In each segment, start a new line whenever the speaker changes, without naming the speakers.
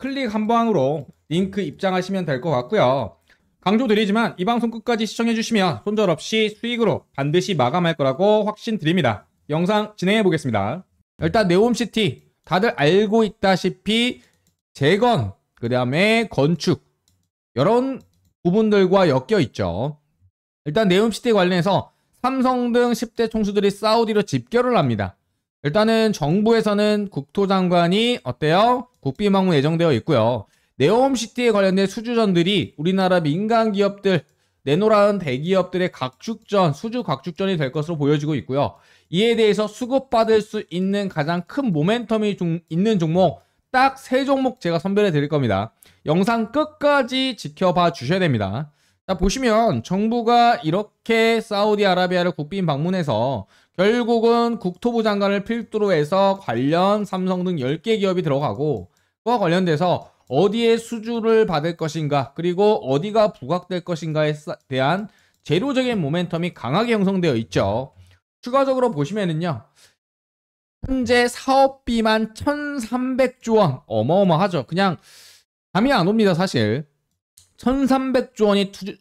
클릭 한 방으로 링크 입장하시면 될 것 같고요. 강조드리지만 이 방송 끝까지 시청해주시면 손절 없이 수익으로 반드시 마감할 거라고 확신드립니다. 영상 진행해 보겠습니다. 일단 네옴시티 다들 알고 있다시피 재건 그 다음에 건축 이런 부분들과 엮여 있죠. 일단 네옴시티 관련해서 삼성 등 10대 총수들이 사우디로 집결을 합니다. 일단은 정부에서는 국토장관이 어때요? 국비망문 예정되어 있고요. 네옴시티에 관련된 수주전들이 우리나라 민간 기업들 내놓으라는 대기업들의 각축전, 수주 각축전이 될 것으로 보여지고 있고요. 이에 대해서 수급받을 수 있는 가장 큰 모멘텀이 종, 있는 종목 딱 세 종목 제가 선별해 드릴 겁니다. 영상 끝까지 지켜봐 주셔야 됩니다. 자, 보시면 정부가 이렇게 사우디아라비아를 국빈 방문해서 결국은 국토부 장관을 필두로 해서 관련 삼성 등 10개 기업이 들어가고 그와 관련돼서 어디에 수주를 받을 것인가 그리고 어디가 부각될 것인가에 대한 제도적인 모멘텀이 강하게 형성되어 있죠. 추가적으로 보시면은요. 현재 사업비만 1300조 원 어마어마하죠. 그냥 감이 안 옵니다 사실. 1300조 원이 투,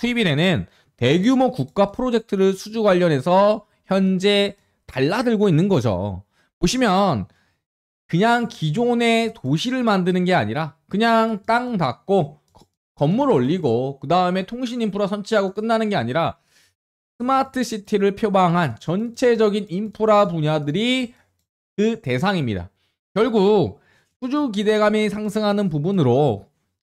투입이 되는 대규모 국가 프로젝트를 수주 관련해서 현재 달라들고 있는 거죠. 보시면 그냥 기존의 도시를 만드는 게 아니라 그냥 땅 닫고 건물 올리고 그 다음에 통신 인프라 설치하고 끝나는 게 아니라 스마트 시티를 표방한 전체적인 인프라 분야들이 그 대상입니다. 결국 수주 기대감이 상승하는 부분으로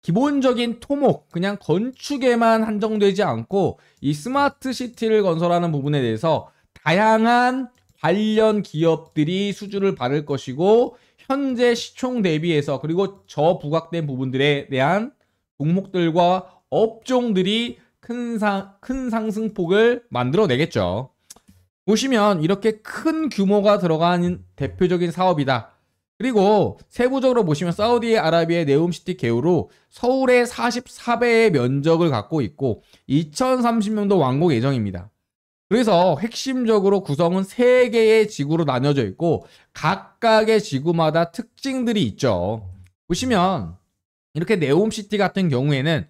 기본적인 토목, 그냥 건축에만 한정되지 않고 이 스마트 시티를 건설하는 부분에 대해서 다양한 관련 기업들이 수주를 받을 것이고 현재 시총 대비해서 그리고 저부각된 부분들에 대한 종목들과 업종들이 큰, 상, 큰 상승폭을 만들어내겠죠. 보시면 이렇게 큰 규모가 들어간 대표적인 사업이다. 그리고 세부적으로 보시면 사우디아라비아의 네움시티 개우로 서울의 44배의 면적을 갖고 있고 2030년도 완공 예정입니다. 그래서 핵심적으로 구성은 세 개의 지구로 나뉘어져 있고 각각의 지구마다 특징들이 있죠. 보시면 이렇게 네옴시티 같은 경우에는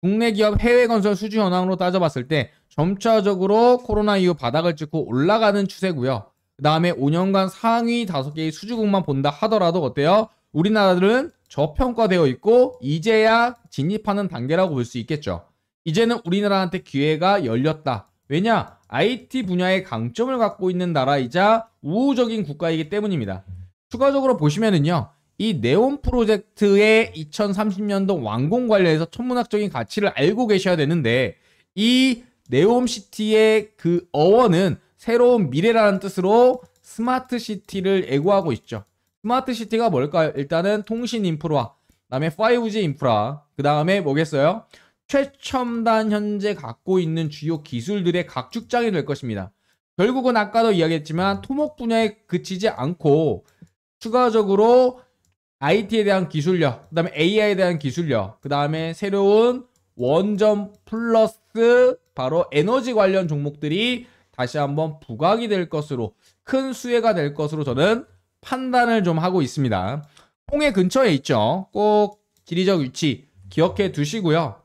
국내 기업 해외 건설 수주 현황으로 따져봤을 때 점차적으로 코로나 이후 바닥을 찍고 올라가는 추세고요. 그 다음에 5년간 상위 5개의 수주국만 본다 하더라도 어때요? 우리나라들은 저평가되어 있고 이제야 진입하는 단계라고 볼 수 있겠죠. 이제는 우리나라한테 기회가 열렸다. 왜냐? IT 분야의 강점을 갖고 있는 나라이자 우호적인 국가이기 때문입니다. 추가적으로 보시면은요. 이 네온 프로젝트의 2030년도 완공 관련해서 천문학적인 가치를 알고 계셔야 되는데 이 네온 시티의 그 어원은 새로운 미래라는 뜻으로 스마트 시티를 예고하고 있죠. 스마트 시티가 뭘까요? 일단은 통신 인프라, 그다음에 5G 인프라, 그다음에 뭐겠어요? 최첨단 현재 갖고 있는 주요 기술들의 각축장이 될 것입니다. 결국은 아까도 이야기했지만 토목 분야에 그치지 않고 추가적으로 IT에 대한 기술력, 그 다음에 AI에 대한 기술력, 그 다음에 새로운 원전 플러스 바로 에너지 관련 종목들이 다시 한번 부각이 될 것으로 큰 수혜가 될 것으로 저는 판단을 좀 하고 있습니다. 홍해 근처에 있죠. 꼭 지리적 위치 기억해 두시고요.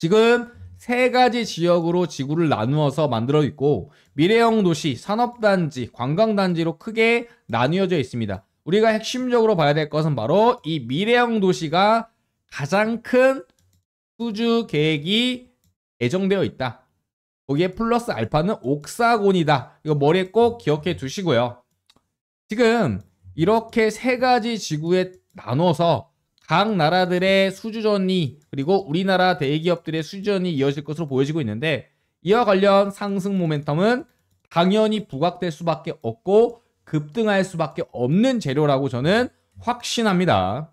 지금 세 가지 지역으로 지구를 나누어서 만들어 있고 미래형 도시, 산업단지, 관광단지로 크게 나뉘어져 있습니다. 우리가 핵심적으로 봐야 될 것은 바로 이 미래형 도시가 가장 큰 수주 계획이 예정되어 있다. 거기에 플러스 알파는 옥사곤이다. 이거 머리에 꼭 기억해 두시고요. 지금 이렇게 세 가지 지구에 나눠서 각 나라들의 수주전이 그리고 우리나라 대기업들의 수주전이 이어질 것으로 보여지고 있는데 이와 관련 상승 모멘텀은 당연히 부각될 수밖에 없고 급등할 수밖에 없는 재료라고 저는 확신합니다.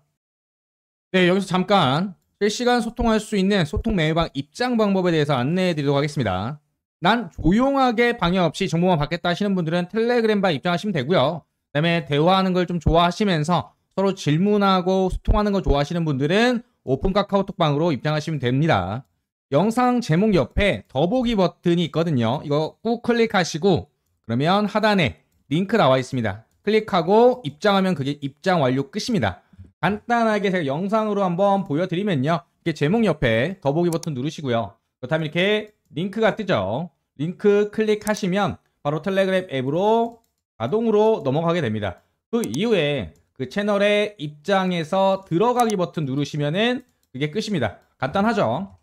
네, 여기서 잠깐 실시간 소통할 수 있는 소통 매매방 입장 방법에 대해서 안내해 드리도록 하겠습니다. 난 조용하게 방해 없이 정보만 받겠다 하시는 분들은 텔레그램방 입장하시면 되고요. 그다음에 대화하는 걸 좀 좋아하시면서 서로 질문하고 소통하는 거 좋아하시는 분들은 오픈 카카오톡방으로 입장하시면 됩니다. 영상 제목 옆에 더보기 버튼이 있거든요. 이거 꾹 클릭하시고 그러면 하단에 링크 나와 있습니다. 클릭하고 입장하면 그게 입장 완료 끝입니다. 간단하게 제가 영상으로 한번 보여드리면요. 이게 제목 옆에 더보기 버튼 누르시고요. 그렇다면 이렇게 링크가 뜨죠. 링크 클릭하시면 바로 텔레그램 앱으로 자동으로 넘어가게 됩니다. 그 이후에 그 채널의 입장에서 들어가기 버튼 누르시면은 그게 끝입니다. 간단하죠?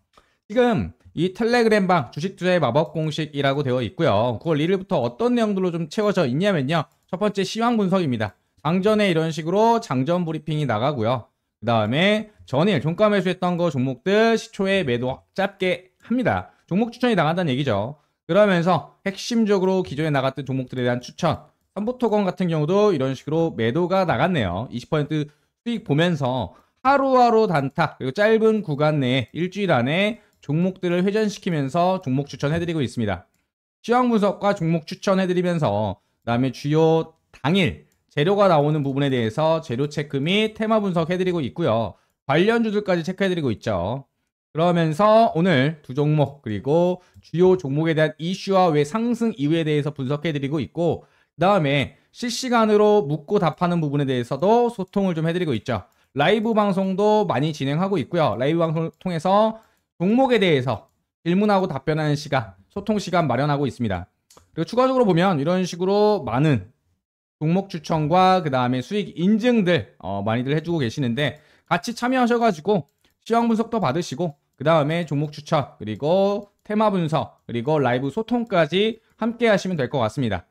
지금 이 텔레그램 방 주식투자의 마법 공식이라고 되어 있고요. 9월 1일부터 어떤 내용들로 좀 채워져 있냐면요. 첫 번째 시황 분석입니다. 장전에 이런 식으로 장전 브리핑이 나가고요. 그 다음에 전일 종가 매수했던 거 종목들 시초에 매도 짧게 합니다. 종목 추천이 나간다는 얘기죠. 그러면서 핵심적으로 기존에 나갔던 종목들에 대한 추천 삼보토건 같은 경우도 이런 식으로 매도가 나갔네요. 20% 수익 보면서 하루하루 단타 그리고 짧은 구간 내에 일주일 안에 종목들을 회전시키면서 종목 추천해드리고 있습니다. 시황 분석과 종목 추천해드리면서 그다음에 주요 당일 재료가 나오는 부분에 대해서 재료 체크 및 테마 분석해드리고 있고요. 관련주들까지 체크해드리고 있죠. 그러면서 오늘 두 종목 그리고 주요 종목에 대한 이슈와 왜 상승 이후에 대해서 분석해드리고 있고 다음에 실시간으로 묻고 답하는 부분에 대해서도 소통을 좀 해드리고 있죠. 라이브 방송도 많이 진행하고 있고요. 라이브 방송을 통해서 종목에 대해서 질문하고 답변하는 시간, 소통 시간 마련하고 있습니다. 그리고 추가적으로 보면 이런 식으로 많은 종목 추천과 그 다음에 수익 인증들 어, 많이들 해주고 계시는데 같이 참여하셔가지고 시황 분석도 받으시고 그 다음에 종목 추천 그리고 테마 분석 그리고 라이브 소통까지 함께 하시면 될 것 같습니다.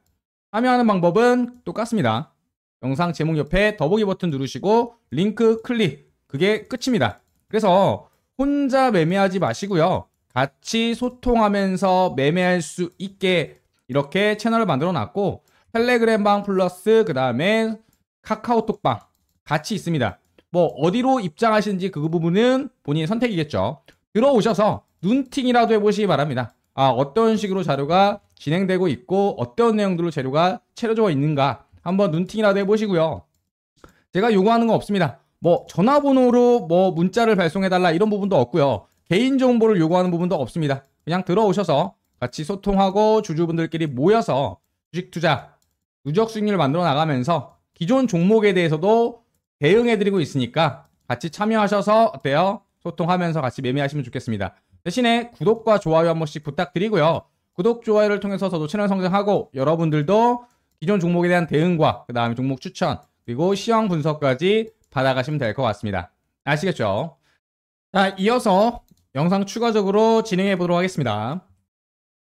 참여하는 방법은 똑같습니다. 영상 제목 옆에 더보기 버튼 누르시고 링크 클릭 그게 끝입니다. 그래서 혼자 매매하지 마시고요. 같이 소통하면서 매매할 수 있게 이렇게 채널을 만들어 놨고 텔레그램방 플러스 그 다음에 카카오톡방 같이 있습니다. 뭐 어디로 입장하시는지 그 부분은 본인 선택이겠죠. 들어오셔서 눈팅이라도 해보시기 바랍니다. 아, 어떤 식으로 자료가 진행되고 있고 어떤 내용들로 재료가 채려져 있는가 한번 눈팅이라도 해보시고요. 제가 요구하는 건 없습니다. 뭐 전화번호로 뭐 문자를 발송해달라 이런 부분도 없고요. 개인정보를 요구하는 부분도 없습니다. 그냥 들어오셔서 같이 소통하고 주주분들끼리 모여서 주식투자, 누적 수익률을 만들어 나가면서 기존 종목에 대해서도 대응해드리고 있으니까 같이 참여하셔서 어때요? 소통하면서 같이 매매하시면 좋겠습니다. 대신에 구독과 좋아요 한 번씩 부탁드리고요. 구독, 좋아요를 통해서 저도 채널 성장하고 여러분들도 기존 종목에 대한 대응과 그 다음에 종목 추천 그리고 시황 분석까지 받아가시면 될 것 같습니다. 아시겠죠? 자, 이어서 영상 추가적으로 진행해 보도록 하겠습니다.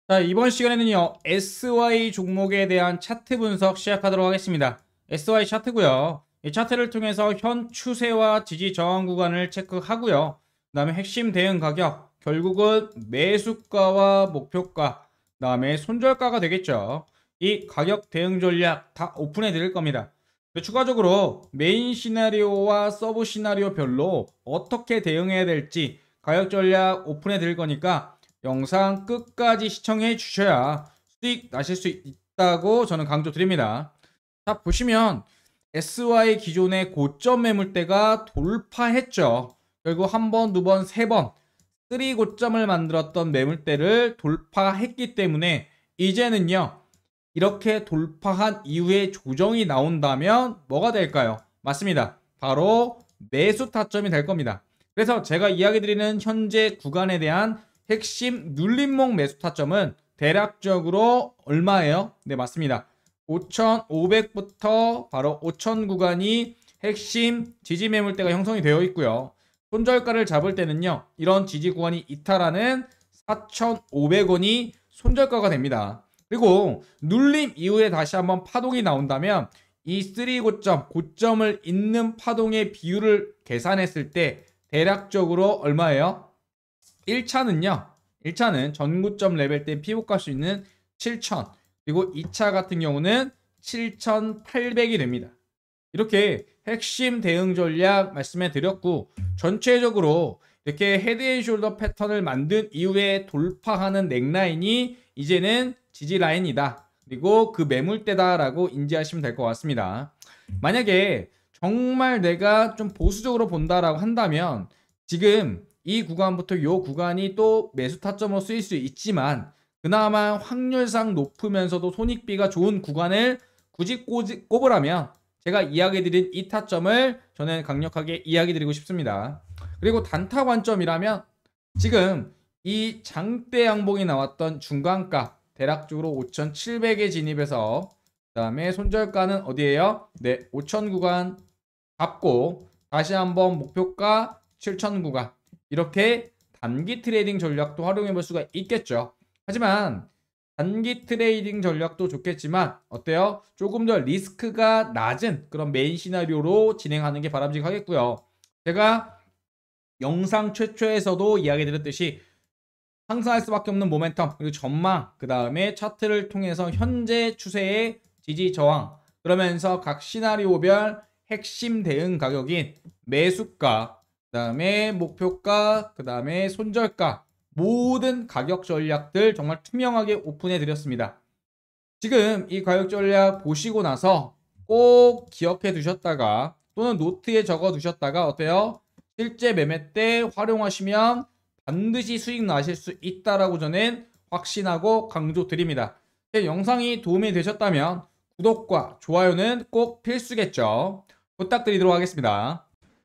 자, 이번 시간에는요. SY 종목에 대한 차트 분석 시작하도록 하겠습니다. SY 차트고요. 이 차트를 통해서 현 추세와 지지 저항 구간을 체크하고요. 그 다음에 핵심 대응 가격, 결국은 매수가와 목표가 그 다음에 손절가가 되겠죠 이 가격 대응 전략 다 오픈해 드릴 겁니다 추가적으로 메인 시나리오와 서브 시나리오 별로 어떻게 대응해야 될지 가격 전략 오픈해 드릴 거니까 영상 끝까지 시청해 주셔야 수익 나실 수 있다고 저는 강조드립니다 자 보시면 SY 기존의 고점 매물대가 돌파했죠 결국 한 번, 두 번, 세번 3 고점을 만들었던 매물대를 돌파했기 때문에 이제는요 이렇게 돌파한 이후에 조정이 나온다면 뭐가 될까요? 맞습니다. 바로 매수 타점이 될 겁니다. 그래서 제가 이야기 드리는 현재 구간에 대한 핵심 눌림목 매수 타점은 대략적으로 얼마예요? 네 맞습니다. 5,500부터 바로 5,000 구간이 핵심 지지 매물대가 형성이 되어 있고요. 손절가를 잡을 때는요. 이런 지지구간이 이탈하는 4,500원이 손절가가 됩니다. 그리고 눌림 이후에 다시 한번 파동이 나온다면 이 3고점, 고점을 잇는 파동의 비율을 계산했을 때 대략적으로 얼마예요? 1차는요. 1차는 전고점 레벨 때 피복할 수 있는 7,000 그리고 2차 같은 경우는 7,800이 됩니다. 이렇게 핵심 대응 전략 말씀해 드렸고 전체적으로 이렇게 헤드 앤 숄더 패턴을 만든 이후에 돌파하는 넥라인이 이제는 지지 라인이다. 그리고 그 매물대다라고 인지하시면 될 것 같습니다. 만약에 정말 내가 좀 보수적으로 본다라고 한다면 지금 이 구간부터 이 구간이 또 매수 타점으로 쓰일 수 있지만 그나마 확률상 높으면서도 손익비가 좋은 구간을 굳이 꼬지, 꼽으라면 제가 이야기 드린 이 타점을 저는 강력하게 이야기 드리고 싶습니다. 그리고 단타 관점이라면 지금 이 장대 양봉이 나왔던 중간가 대략적으로 5,700에 진입해서 그 다음에 손절가는 어디예요? 네, 5 0 0 구간 잡고 다시 한번 목표가 7 0 0 구간 이렇게 단기 트레이딩 전략도 활용해 볼 수가 있겠죠. 하지만 단기 트레이딩 전략도 좋겠지만 어때요? 조금 더 리스크가 낮은 그런 메인 시나리오로 진행하는 게 바람직하겠고요. 제가 영상 최초에서도 이야기 드렸듯이 상상할 수밖에 없는 모멘텀 그리고 전망 그 다음에 차트를 통해서 현재 추세의 지지 저항 그러면서 각 시나리오별 핵심 대응 가격인 매수가 그 다음에 목표가 그 다음에 손절가 모든 가격 전략들 정말 투명하게 오픈해 드렸습니다. 지금 이 가격 전략 보시고 나서 꼭 기억해 두셨다가 또는 노트에 적어 두셨다가 어때요? 실제 매매 때 활용하시면 반드시 수익 나실 수 있다라고 저는 확신하고 강조드립니다. 영상이 도움이 되셨다면 구독과 좋아요는 꼭 필수겠죠. 부탁드리도록 하겠습니다.